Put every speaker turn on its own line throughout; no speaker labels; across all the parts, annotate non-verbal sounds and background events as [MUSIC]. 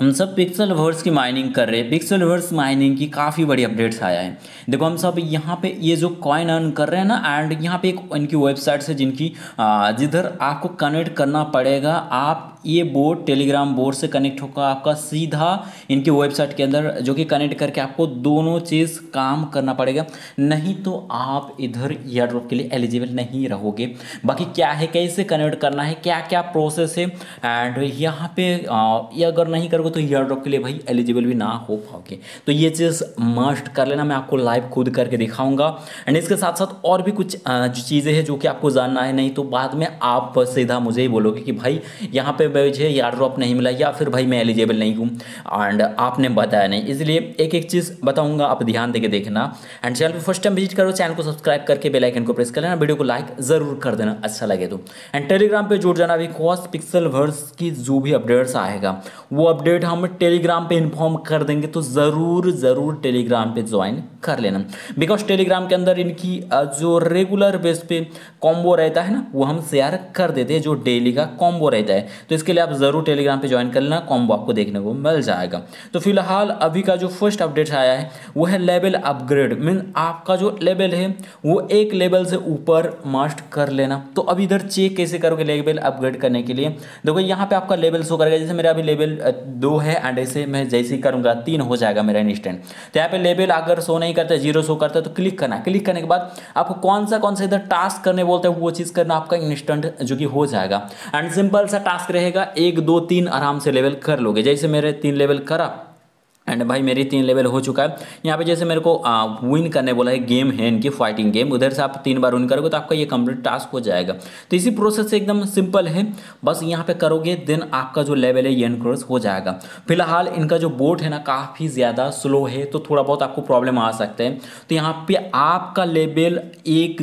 हम सब pixel verse की माइनिंग कर रहे हैं पिक्सल वर्स माइनिंग की काफ़ी बड़ी अपडेट्स आया है देखो हम सब यहाँ पे ये जो कॉइन अर्न कर रहे हैं ना एंड यहाँ पे एक इनकी वेबसाइट्स है जिनकी जिधर आपको कनेक्ट करना पड़ेगा आप ये बोर्ड टेलीग्राम बोर्ड से कनेक्ट होगा आपका सीधा इनके वेबसाइट के अंदर जो कि कनेक्ट करके आपको दोनों चीज़ काम करना पड़ेगा नहीं तो आप इधर ड्रॉप के लिए एलिजिबल नहीं रहोगे बाकी क्या है कैसे कनेक्ट करना है क्या क्या प्रोसेस है एंड यहाँ पे ये अगर नहीं करोगे तो ईयर के लिए भाई एलिजिबल भी ना हो पाओगे तो ये चीज़ मस्ट कर लेना मैं आपको लाइव खुद करके दिखाऊंगा एंड इसके साथ साथ और भी कुछ चीज़ें हैं जो कि आपको जानना है नहीं तो बाद में आप सीधा मुझे ही बोलोगे कि भाई यहाँ पे पेज मुझे यार ड्रॉप नहीं मिला या फिर भाई मैं एलिजिबल नहीं हूँ एंड आपने बताया नहीं इसलिए एक एक चीज़ बताऊँगा आप ध्यान देकर देखना एंड चैनल पर फर्स्ट टाइम विजिट करो चैनल को सब्सक्राइब करके बेलाइकन को प्रेस कर लेना वीडियो को लाइक ज़रूर कर देना अच्छा लगे तो एंड टेलीग्राम पर जुड़ जाना अभी कॉस पिक्सल वर्स की जो भी अपडेट्स आएगा वो अपडेट हम टेलीग्राम पर इन्फॉर्म कर देंगे तो ज़रूर ज़रूर टेलीग्राम पर ज्वाइन कर लेना बिकॉज टेलीग्राम के अंदर इनकी जो रेगुलर बेस पे कॉम्बो रहता है ना वो हम शेयर कर देते हैं जो डेली का कॉम्बो रहता है तो इसके लिए आप ज़रूर टेलीग्राम पे ज्वाइन कर लेना कॉम्बो आपको देखने को मिल जाएगा तो फिलहाल अभी का जो फर्स्ट अपडेट आया है वो है लेवल अपग्रेड मीन आपका जो लेवल है वो एक लेवल से ऊपर मास्ट कर लेना तो अभी इधर चेक कैसे करोगे लेवल अपग्रेड करने के लिए देखो यहाँ पे आपका लेवल शो करेगा जैसे मेरा अभी लेवल दो है एंड ऐसे मैं जैसे ही करूँगा तीन हो जाएगा मेरा इंस्टेंट तो यहाँ पे लेवल अगर शो नहीं करता जीरो शो करता तो क्लिक करना क्लिक करने के बाद आपको कौन सा कौन सा इधर टास्क करने बोलते हैं वो चीज़ करना आपका इंस्टेंट जो कि हो जाएगा एंड सिंपल सा टास्क रहे रहेगा एक दो तीन आराम से लेवल कर लोगे जैसे मेरे तीन लेवल करा एंड भाई मेरी तीन लेवल हो चुका है यहाँ पे जैसे मेरे को आ, विन करने बोला है गेम है इनकी फाइटिंग गेम उधर से आप तीन बार विन करोगे तो आपका ये कंप्लीट टास्क हो जाएगा तो इसी प्रोसेस से एकदम सिंपल है बस यहाँ पे करोगे देन आपका जो लेवल है ये इनक्रोस हो जाएगा फिलहाल इनका जो बोट है ना काफ़ी ज़्यादा स्लो है तो थोड़ा बहुत आपको प्रॉब्लम आ सकते हैं तो यहाँ पर आपका लेवल एक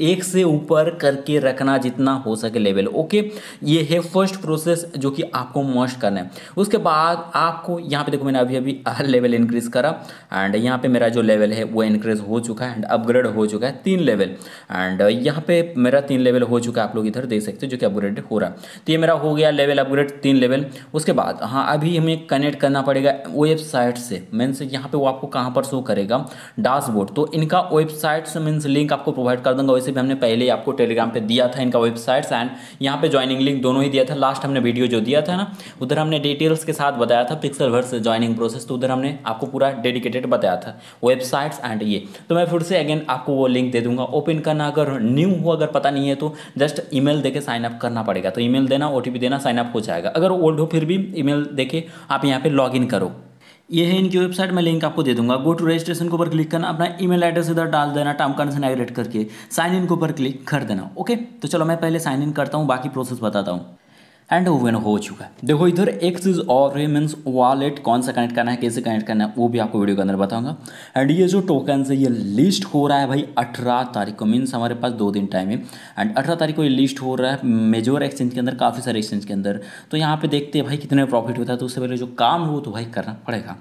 एक से ऊपर करके रखना जितना हो सके लेवल ओके ये है फर्स्ट प्रोसेस जो कि आपको मोस्ट करना है उसके बाद आपको यहाँ पे देखो मैंने अभी अभी लेवल इंक्रीज करा एंड यहाँ पे मेरा जो लेवल है वो इंक्रीज हो चुका है एंड अपग्रेड हो चुका है तीन लेवल एंड यहाँ पे मेरा तीन लेवल हो चुका है आप लोग इधर देख सकते हो जो कि अपग्रेड हो रहा है तो ये मेरा हो गया लेवल अपग्रेड तीन लेवल उसके बाद हाँ अभी हमें कनेक्ट करना पड़ेगा वेबसाइट से मीन्स यहाँ पे वो आपको कहाँ पर शो करेगा डैशबोर्ड तो इनका वेबसाइट से मीन्स लिंक आपको प्रोवाइड कर दूंगा मेंबरशिप हमने पहले ही आपको टेलीग्राम पे दिया था इनका वेबसाइट्स एंड यहाँ पे ज्वाइनिंग लिंक दोनों ही दिया था लास्ट हमने वीडियो जो दिया था ना उधर हमने डिटेल्स के साथ बताया था पिक्सल वर्स ज्वाइनिंग प्रोसेस तो उधर हमने आपको पूरा डेडिकेटेड बताया था वेबसाइट्स एंड ये तो मैं फिर से अगेन आपको वो लिंक दे दूंगा ओपन करना अगर न्यू हो अगर पता नहीं है तो just email sign up करना पड़ेगा तो ईमेल देना ओटीपी देना साइन अप हो जाएगा अगर ओल्ड हो फिर भी ईमेल देके आप यहाँ पे लॉगिन करो ये है इनकी वेबसाइट मैं लिंक आपको दे दूंगा गो टू रजिस्ट्रेशन के ऊपर क्लिक करना अपना ईमेल एड्रेस इधर डाल देना टर्म कंडीशन एग्रेट करके साइन इन के ऊपर क्लिक कर देना ओके तो चलो मैं पहले साइन इन करता हूँ बाकी प्रोसेस बताता हूँ एंड विन हो चुका है देखो इधर एक चीज़ और रही मीन्स वॉलेट कौन सा कनेक्ट करना है कैसे कनेक्ट करना है वो भी आपको वीडियो के अंदर बताऊंगा एंड ये जो टोकन है ये लिस्ट हो रहा है भाई अठारह तारीख को मीन्स हमारे पास दो दिन टाइम है एंड अठारह तारीख को ये लिस्ट हो रहा है मेजोर एक्सचेंज के अंदर काफ़ी सारे एक्सचेंज के अंदर तो यहाँ पर देखते हैं भाई कितने प्रॉफिट होता है तो उससे पहले जो काम हो तो भाई करना पड़ेगा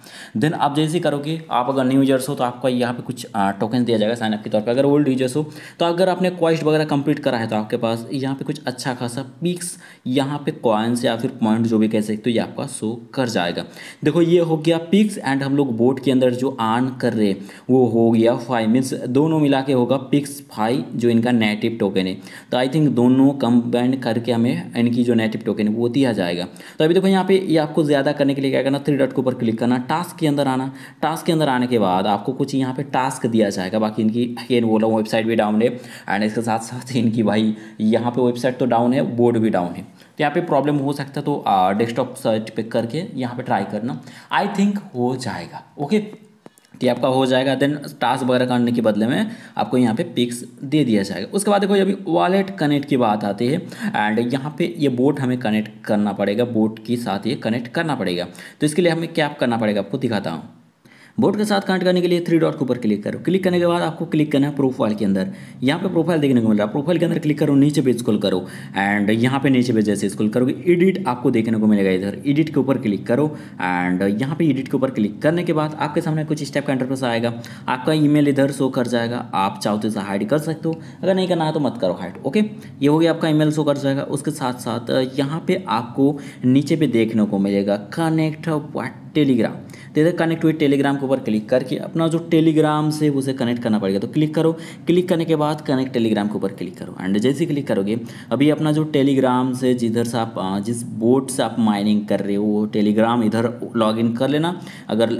देन आप जैसे करोगे आप अगर न्यू यूजर्स हो तो आपको यहाँ पर कुछ टोकन दिया जाएगा साइनअप के तौर पर अगर ओल्ड यूजर्स हो तो अगर आपने क्वेस्ट वगैरह कंप्लीट करा है तो आपके पास यहाँ पर कुछ अच्छा खासा पिक्स यहाँ पर कॉइन्स या फिर पॉइंट जो भी कह सकते हो ये आपका शो कर जाएगा देखो ये हो गया पिक्स एंड हम लोग बोर्ड के अंदर जो आन कर रहे वो हो गया फाइव मीन्स दोनों मिला के होगा पिक्स फाइव जो इनका नेटिव टोकन है तो आई थिंक दोनों कंबाइंड करके हमें इनकी जो नेटिव टोकन है वो दिया जाएगा तो अभी देखो यहाँ पे ये आपको ज़्यादा करने के लिए क्या करना थ्री डॉट के ऊपर क्लिक करना टास्क के अंदर आना टास्क के अंदर आने के बाद आपको कुछ यहाँ पे टास्क दिया जाएगा बाकी इनकी अगेन बोला वेबसाइट भी डाउन है एंड इसके साथ साथ इनकी भाई यहाँ पे वेबसाइट तो डाउन है बोर्ड भी डाउन है तो यहाँ पे प्रॉब्लम हो सकता है तो डेस्कटॉप सर्च पे करके यहाँ पे ट्राई करना आई थिंक हो जाएगा ओके कि आपका हो जाएगा देन टास्क वगैरह करने के बदले में आपको यहाँ पे पिक्स दे दिया जाएगा उसके बाद देखो अभी वॉलेट कनेक्ट की बात आती है एंड यहाँ पे ये बोट हमें कनेक्ट करना पड़ेगा बोट के साथ ये कनेक्ट करना पड़ेगा तो इसके लिए हमें क्या करना पड़ेगा आपको दिखाता हूँ बोर्ड के साथ कनेक्ट करने के लिए थ्री डॉट के ऊपर क्लिक करो क्लिक करने के बाद आपको क्लिक करना है प्रोफाइल के अंदर यहाँ पे प्रोफाइल देखने को मिल रहा है प्रोफाइल के अंदर क्लिक करो नीचे पे स्कूल करो एंड यहाँ पे नीचे पे जैसे स्कूल करोगे एडिट आपको देखने को मिलेगा इधर एडिट के ऊपर क्लिक करो एंड यहाँ पे एडिट के ऊपर क्लिक करने के बाद आपके सामने कुछ स्टेप का इंटरफेस आएगा आपका ई इधर शो कर जाएगा आप चाहो तो इसे हाइड कर सकते हो अगर नहीं करना है तो मत करो हाइड ओके ये हो गया आपका ई शो कर जाएगा उसके साथ साथ यहाँ पे आपको नीचे पे देखने को मिलेगा कनेक्ट वाट टेलीग्राम तो इधर कनेक्ट हुई टेलीग्राम के ऊपर क्लिक करके अपना जो टेलीग्राम से उसे कनेक्ट करना पड़ेगा तो क्लिक करो क्लिक करने के बाद कनेक्ट टेलीग्राम के ऊपर क्लिक करो एंड जैसे क्लिक करोगे अभी अपना जो टेलीग्राम से जिधर से आप जिस बोट से आप माइनिंग कर रहे हो वो टेलीग्राम इधर लॉग इन कर लेना अगर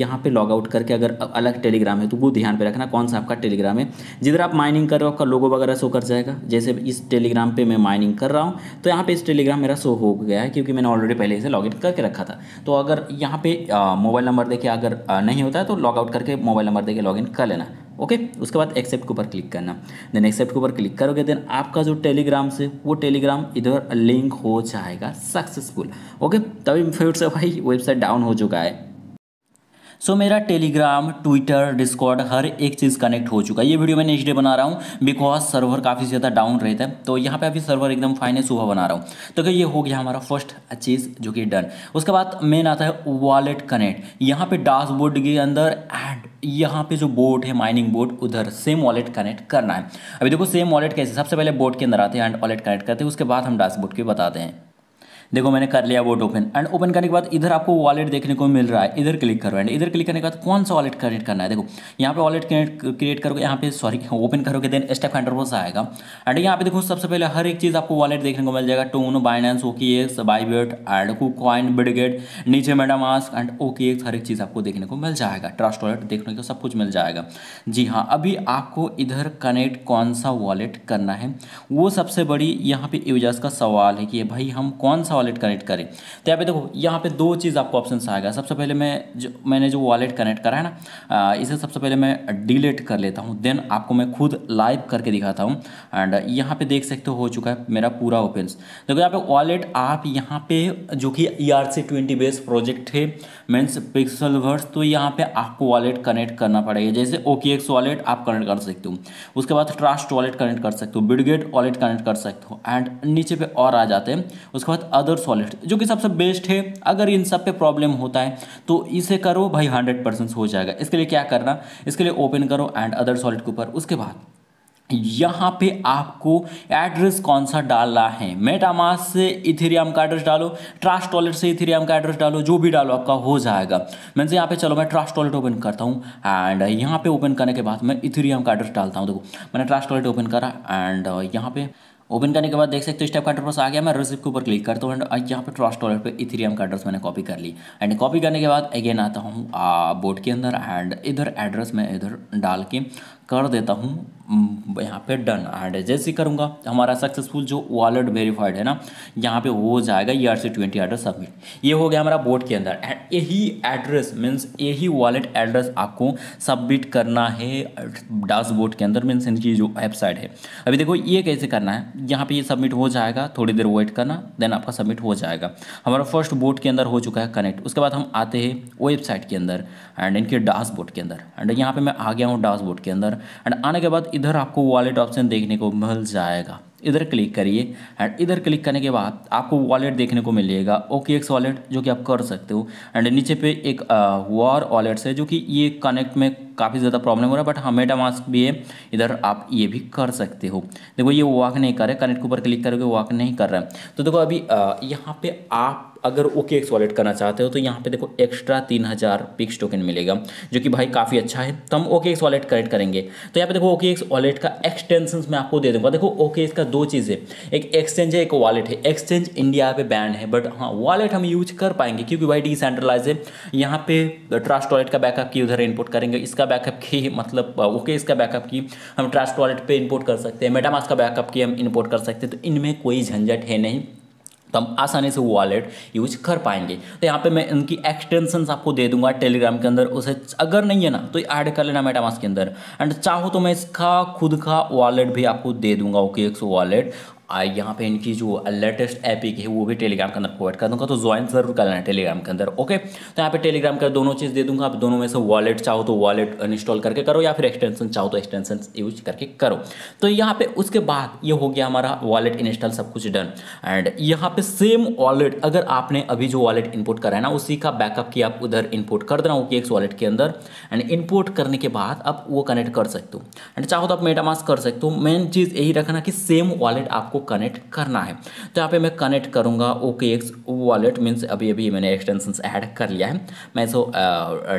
यहाँ पर लॉग आउट करके अगर अलग टेलीग्राम है तो वो ध्यान पर रखना कौन सा आपका टेलीग्राम है जिधर आप माइनिंग कर रहे हो आपका लोगो वगैरह शो कर जाएगा जैसे इस टेलीग्राम पर मैं माइनिंग कर रहा हूँ तो यहाँ पर इस टेलीग्राम मेरा शो हो गया है क्योंकि मैंने ऑलरेडी पहले इसे इन करके रखा था तो अगर यहाँ पे आ, हाँ, मोबाइल नंबर देके अगर नहीं होता है तो लॉग आउट करके मोबाइल नंबर देके लॉगिन कर लेना ओके उसके बाद एक्सेप्ट के ऊपर क्लिक करना देन एक्सेप्ट के ऊपर क्लिक करोगे देन आपका जो टेलीग्राम से वो टेलीग्राम इधर लिंक हो जाएगा सक्सेसफुल ओके तभी फिर से भाई वेबसाइट डाउन हो चुका है सो मेरा टेलीग्राम ट्विटर डिस्कॉर्ड हर एक चीज़ कनेक्ट हो चुका है ये वीडियो मैं नेक्स्ट डे बना रहा हूँ बिकॉज सर्वर काफ़ी ज़्यादा डाउन रहता है तो यहाँ पे अभी सर्वर एकदम फाइन है सुबह बना रहा हूँ तो क्या ये हो गया हमारा फर्स्ट चीज़ जो कि डन उसके बाद मेन आता है वॉलेट कनेक्ट यहाँ पर डैशबोर्ड के अंदर एंड यहाँ पे जो बोर्ड है माइनिंग बोर्ड उधर सेम वॉलेट कनेक्ट करना है अभी देखो सेम वॉलेट कैसे सबसे पहले बोर्ड के अंदर आते हैं एंड वॉलेट कनेक्ट करते हैं उसके बाद हम डैशबोर्ड के बताते हैं देखो मैंने कर लिया वोट ओपन एंड ओपन करने के बाद इधर आपको वॉलेट देखने को मिल रहा है इधर क्लिक करो एंड इधर क्लिक करने के बाद कौन सा वॉलेट क्रिएट करना है देखो यहाँ पे वॉलेट क्रिएट करोगे यहाँ पे सॉरी ओपन [LAUGHS] करोगे देन स्टेप हंड्रेड पर आएगा एंड यहाँ पे देखो सबसे पहले हर एक चीज़ आपको वॉलेट देखने को मिल जाएगा टोन बाइनेंस ओके एक्स बाईबेट एड को कॉइन बिडगेट नीचे मैडम आस्क एंड ओके एक्स हर एक चीज़ आपको देखने को मिल जाएगा ट्रस्ट वॉलेट देखने को तो सब कुछ मिल जाएगा जी हाँ अभी आपको इधर कनेक्ट कौन सा वॉलेट करना है वो सबसे बड़ी यहाँ पे यूजर्स का सवाल है कि भाई हम कौन सा वॉलेट कनेक्ट करें तो यहाँ पे देखो यहाँ पे दो चीज़ आपको ऑप्शन आएगा सबसे पहले मैं जो मैंने जो वॉलेट कनेक्ट करा है ना इसे सबसे पहले मैं डिलीट कर लेता हूँ देन आपको मैं खुद लाइव करके दिखाता हूँ एंड यहाँ पे देख सकते हो चुका है मेरा पूरा ओपन देखो यहाँ पे वॉलेट आप यहाँ पे जो कि E R C twenty base project है मीन्स पिक्सल वर्स तो यहाँ पे आपको वॉलेट कनेक्ट करना पड़ेगा जैसे ओके एक्स वॉलेट आप कनेक्ट कर सकते हो उसके बाद ट्रस्ट वॉलेट कनेक्ट कर सकते हो बिडगेट वॉलेट कनेक्ट कर सकते हो एंड नीचे पे और आ जाते हैं उसके बाद अदर अदर सॉलिड जो कि सबसे सब बेस्ट है अगर इन सब पे प्रॉब्लम होता है तो इसे करो भाई हंड्रेड परसेंट हो जाएगा इसके लिए क्या करना इसके लिए ओपन करो एंड अदर सॉलिड के ऊपर उसके बाद यहाँ पे आपको एड्रेस कौन सा डालना है मेटामास से इथेरियम का एड्रेस डालो ट्रास्ट वॉलेट से इथेरियम का एड्रेस डालो जो भी डालो आपका हो जाएगा मैं यहाँ पे चलो मैं ट्रास्ट वॉलेट ओपन करता हूँ एंड यहाँ पे ओपन करने के बाद मैं इथेरियम का एड्रेस डालता हूँ देखो मैंने ट्रास्ट वॉलेट ओपन करा एंड यहाँ पे ओपन करने के बाद देख सकते हो स्टेप का एड्रेस आ गया मैं रिसिप्ट के ऊपर क्लिक करता हूँ एंड यहाँ पे ट्रस्ट वॉलेट पर इथेरियम का एड्रेस मैंने कॉपी कर ली एंड कॉपी करने के बाद अगेन आता हूँ बोर्ड के अंदर एंड इधर एड्रेस मैं इधर डाल के कर देता हूँ यहाँ पे डन एंड जैसे ही करूँगा हमारा सक्सेसफुल जो वॉलेट वेरीफाइड है ना यहाँ पे हो जाएगा E R C twenty address submit ये हो गया हमारा बोर्ड के अंदर एंड यही एड्रेस मीन्स यही वॉलेट एड्रेस आपको सबमिट करना है डैशबोर्ड के अंदर मीन्स इनकी जो वेबसाइट है अभी देखो ये कैसे करना है यहाँ पर ये सबमिट हो जाएगा थोड़ी देर वेट करना देन आपका सबमिट हो जाएगा हमारा फर्स्ट बोर्ड के अंदर हो चुका है कनेक्ट उसके बाद हम आते हैं वेबसाइट के अंदर एंड इनके डैशबोर्ड के अंदर एंड यहाँ पर मैं आ गया हूँ डैशबोर्ड के अंदर अंदर एंड आने के बाद इधर आपको वॉलेट ऑप्शन देखने को मिल जाएगा इधर क्लिक करिए एंड इधर क्लिक करने के बाद आपको वॉलेट देखने को मिलेगा ओके एक्स वॉलेट जो कि आप कर सकते हो एंड नीचे पे एक वॉर वॉलेट्स है जो कि ये कनेक्ट में काफ़ी ज़्यादा प्रॉब्लम हो रहा है बट हाँ मेटा मास्क भी है इधर आप ये भी कर सकते हो देखो ये वॉक नहीं कर रहा है कनेक्ट के ऊपर क्लिक करोगे वॉक नहीं कर रहा है तो देखो अभी यहाँ पे आप अगर ओके एक्स वॉलेट करना चाहते हो तो यहाँ पे देखो एक्स्ट्रा तीन हज़ार पिक्स टोकन मिलेगा जो कि भाई काफ़ी अच्छा है तो हम ओके एक्स वॉलेट कनेक्ट करेंगे तो यहाँ पे देखो ओके एक्स वॉलेट का एक्सटेंशन मैं आपको दे दूंगा देखो ओके एक्स का दो चीज़ है एक एक्सचेंज है एक वॉलेट है एक्सचेंज इंडिया पे बैन है बट हाँ वॉलेट हम यूज कर पाएंगे क्योंकि भाई डिसेंट्रलाइज है यहाँ पे ट्रस्ट वॉलेट का बैकअप की उधर इनपुट करेंगे इसका इसका बैकअप की मतलब ओके इसका बैकअप की हम ट्रस्ट वॉलेट पे इंपोर्ट कर सकते हैं मेटामास का बैकअप की हम इंपोर्ट कर सकते हैं तो इनमें कोई झंझट है नहीं तो हम आसानी से वो वॉलेट यूज कर पाएंगे तो यहाँ पे मैं इनकी एक्सटेंशन आपको दे दूंगा टेलीग्राम के अंदर उसे अगर नहीं है ना तो ऐड कर लेना मेटामास के अंदर एंड चाहो तो मैं इसका खुद का वॉलेट भी आपको दे दूंगा ओके एक्सो वॉलेट यहाँ पे इनकी जो लेटेस्ट ऐप है वो भी टेलीग्राम के अंदर प्रोवाइड कर दूंगा तो ज्वाइन जरूर कर लेना टेलीग्राम के अंदर ओके तो यहाँ पे टेलीग्राम का दोनों चीज़ दे दूंगा आप दोनों में से वॉलेट चाहो तो वॉलेट इंस्टॉल करके करो या फिर एक्सटेंशन चाहो तो एक्सटेंशन यूज करके करो तो यहाँ पे उसके बाद ये हो गया हमारा वॉलेट इंस्टॉल सब कुछ डन एंड यहाँ पे सेम वॉलेट अगर आपने अभी जो वॉलेट इनपुट करा है ना उसी का बैकअप की आप उधर इनपुट कर देना होगी एक वॉलेट के अंदर एंड इनपुट करने के बाद आप वो कनेक्ट कर सकते हो एंड चाहो तो आप मेटामास कर सकते हो मेन चीज़ यही रखना कि सेम वॉलेट आपको कनेक्ट करना है तो यहाँ पे मैं कनेक्ट करूँगा ओके एक्स वॉलेट मीन्स अभी अभी मैंने एक्सटेंशन ऐड कर लिया है मैं इसको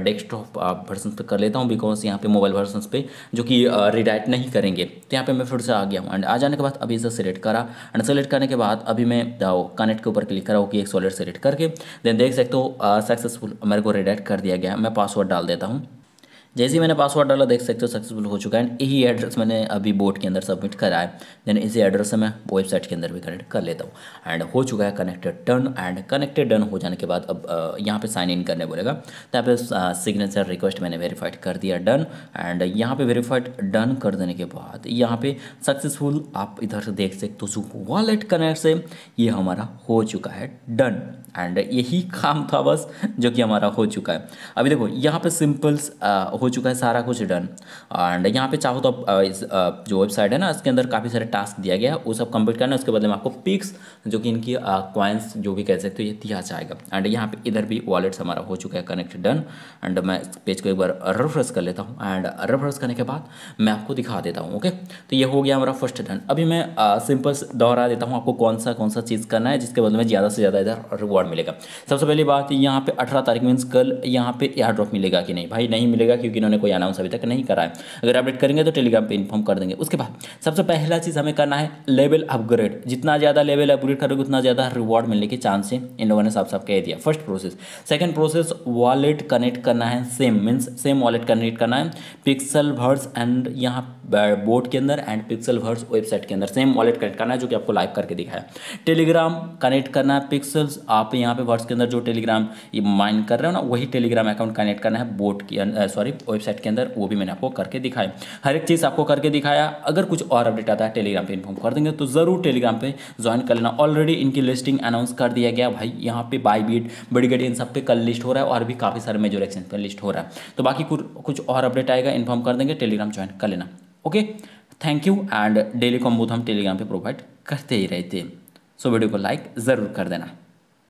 डेस्कटॉप वर्सन पे कर लेता हूँ बिकॉज यहाँ पे मोबाइल वर्सन पे जो कि रिडाइट नहीं करेंगे तो यहाँ पे मैं फिर से आ गया हूँ एंड आ जाने के बाद अभी इसे सिलेक्ट करा एंड सेलेक्ट करने के बाद अभी मैं कनेक्ट के ऊपर क्लिक करा ओके एक्स वॉलेट सेलेक्ट करके देन देख सकते हो सक्सेसफुल मेरे को रिडाइट कर दिया गया मैं पासवर्ड डाल देता हूँ जैसे ही मैंने पासवर्ड डाला देख सकते हो सक्सेसफुल हो चुका है एंड यही एड्रेस मैंने अभी बोर्ड के अंदर सबमिट करा है देन इसी एड्रेस से मैं वेबसाइट के अंदर भी कनेक्ट कर लेता हूँ एंड हो चुका है connected turn and connected done हो जाने के बाद अब यहाँ पे साइन इन करने बोलेगा तो यहाँ पे सिग्नेचर रिक्वेस्ट मैंने वेरीफाइड कर दिया डन एंड यहाँ पर वेरीफाइड डन कर देने के बाद यहाँ पे सक्सेसफुल आप इधर से देख सकते हो वॉलेट कनेक्ट से ये हमारा हो चुका है डन एंड यही काम था बस जो कि हमारा हो चुका है अभी देखो यहाँ पे सिंपल्स हो चुका है सारा कुछ डन एंड यहाँ पे चाहो तो आप जो वेबसाइट है ना इसके अंदर काफ़ी सारे टास्क दिया गया है वो सब कंप्लीट करना है उसके बदले में आपको पिक्स जो कि इनकी क्वाइंस जो भी कह सकते हो ये दिया जाएगा एंड यहाँ पे इधर भी वॉलेट्स हमारा हो चुका है कनेक्ट डन एंड मैं इस पेज को एक बार रेफरेंस कर लेता हूँ एंड रेफरेंस करने के बाद मैं आपको दिखा देता हूँ ओके तो ये हो गया हमारा फर्स्ट डन अभी मैं सिंपल्स दोहरा देता हूँ आपको कौन सा कौन सा चीज़ करना है जिसके बदले में ज़्यादा से ज़्यादा इधर रिवॉर्ड रिवॉर्ड मिलेगा सबसे पहली बात यहाँ पे अठारह तारीख मीन्स कल यहाँ पे एयर ड्रॉप मिलेगा कि नहीं भाई नहीं मिलेगा क्योंकि इन्होंने कोई अनाउंस अभी तक नहीं करा है अगर अपडेट करेंगे तो टेलीग्राम पर इन्फॉर्म कर देंगे उसके बाद सबसे पहला चीज़ हमें करना है लेवल अपग्रेड जितना ज़्यादा लेवल अपग्रेड करोगे उतना ज़्यादा रिवॉर्ड मिलने के चांस है इन लोगों ने साफ साफ कह दिया first process second process wallet connect करना है same means same wallet connect करना है पिक्सल भर्स एंड यहाँ बोर्ड के अंदर एंड पिक्सल वर्स वेबसाइट के अंदर सेम वॉलेट कनेक्ट करना है जो कि आपको लाइव करके दिखाया टेलीग्राम कनेक्ट करना है पिक्सल्स आप यहाँ पे वर्ड्स के अंदर जो टेलीग्राम माइन कर रहे हो ना वही टेलीग्राम अकाउंट कनेक्ट करना है बोर्ड की सॉरी वेबसाइट के अंदर वो भी मैंने आपको करके दिखाया हर एक चीज़ आपको करके दिखाया अगर कुछ और अपडेट आता है टेलीग्राम पर इन्फॉर्म कर देंगे तो ज़रूर टेलीग्राम पर ज्वाइन कर लेना ऑलरेडी इनकी लिस्टिंग अनाउंस कर दिया गया भाई यहाँ पे बाई बड़ी बड़ीगेट इन सब पे कल लिस्ट हो रहा है और भी काफ़ी सारे मेजर एक्सचेंज पर लिस्ट हो रहा है तो बाकी कुछ और अपडेट आएगा इन्फॉर्म कर देंगे टेलीग्राम ज्वाइन कर लेना okay thank you and daily combo हम टेलीग्राम पे प्रोवाइड करते ही रहते हैं सो वीडियो को लाइक ज़रूर कर देना